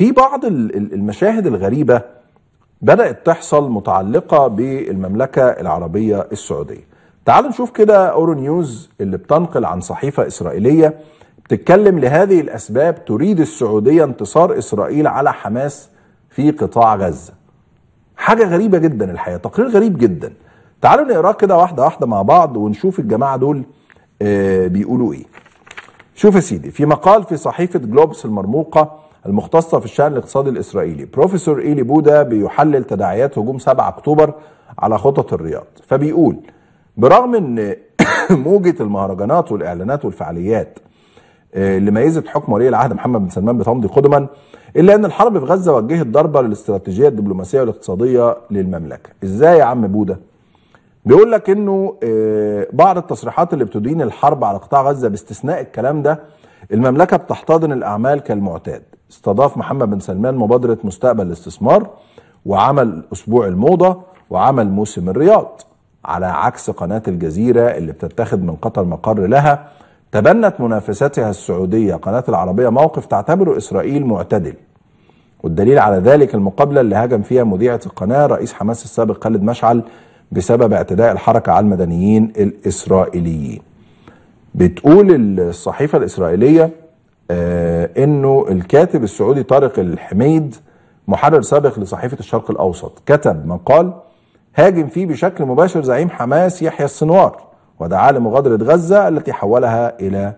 في بعض المشاهد الغريبه بدات تحصل متعلقه بالمملكه العربيه السعوديه تعالوا نشوف كده اورو نيوز اللي بتنقل عن صحيفه اسرائيليه بتتكلم لهذه الاسباب تريد السعوديه انتصار اسرائيل على حماس في قطاع غزه حاجه غريبه جدا الحقيقه تقرير غريب جدا تعالوا نقراه كده واحده واحده مع بعض ونشوف الجماعه دول آه، بيقولوا ايه شوف يا سيدي في مقال في صحيفه جلوبس المرموقه المختصة في الشأن الاقتصادي الإسرائيلي بروفيسور إيلي بودا بيحلل تداعيات هجوم 7 أكتوبر على خطط الرياض فبيقول برغم أن موجة المهرجانات والإعلانات والفعاليات آه، اللي ميزت حكم ولي العهد محمد بن سلمان بتمضي قدما الا ان الحرب في غزه وجهت ضربه للاستراتيجيه الدبلوماسيه والاقتصاديه للمملكه ازاي يا عم بوده بيقول لك انه آه، بعض التصريحات اللي بتدين الحرب على قطاع غزه باستثناء الكلام ده المملكة بتحتضن الأعمال كالمعتاد استضاف محمد بن سلمان مبادرة مستقبل الاستثمار وعمل أسبوع الموضة وعمل موسم الرياض على عكس قناة الجزيرة اللي بتتخذ من قطر مقر لها تبنت منافستها السعودية قناة العربية موقف تعتبره إسرائيل معتدل والدليل على ذلك المقابلة اللي هجم فيها مذيعة القناة رئيس حماس السابق خالد مشعل بسبب اعتداء الحركة على المدنيين الإسرائيليين بتقول الصحيفه الاسرائيليه آه، انه الكاتب السعودي طارق الحميد محرر سابق لصحيفه الشرق الاوسط كتب مقال هاجم فيه بشكل مباشر زعيم حماس يحيى السنوار ودعا لمغادره غزه التي حولها الى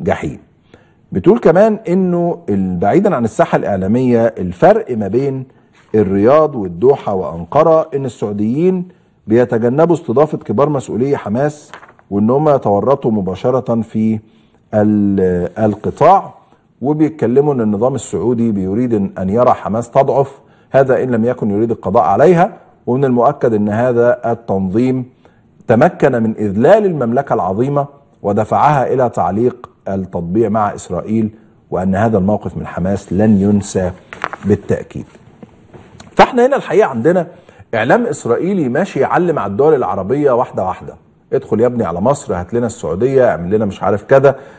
جحيم. بتقول كمان انه بعيدا عن الساحه الاعلاميه الفرق ما بين الرياض والدوحه وانقره ان السعوديين بيتجنبوا استضافه كبار مسؤولي حماس وان هم يتورطوا مباشره في القطاع وبيتكلموا ان النظام السعودي بيريد ان يرى حماس تضعف هذا ان لم يكن يريد القضاء عليها ومن المؤكد ان هذا التنظيم تمكن من اذلال المملكه العظيمه ودفعها الى تعليق التطبيع مع اسرائيل وان هذا الموقف من حماس لن ينسى بالتاكيد. فاحنا هنا الحقيقه عندنا اعلام اسرائيلي ماشي يعلم على الدول العربيه واحده واحده. ادخل يا ابني على مصر هات لنا السعوديه اعمل لنا مش عارف كذا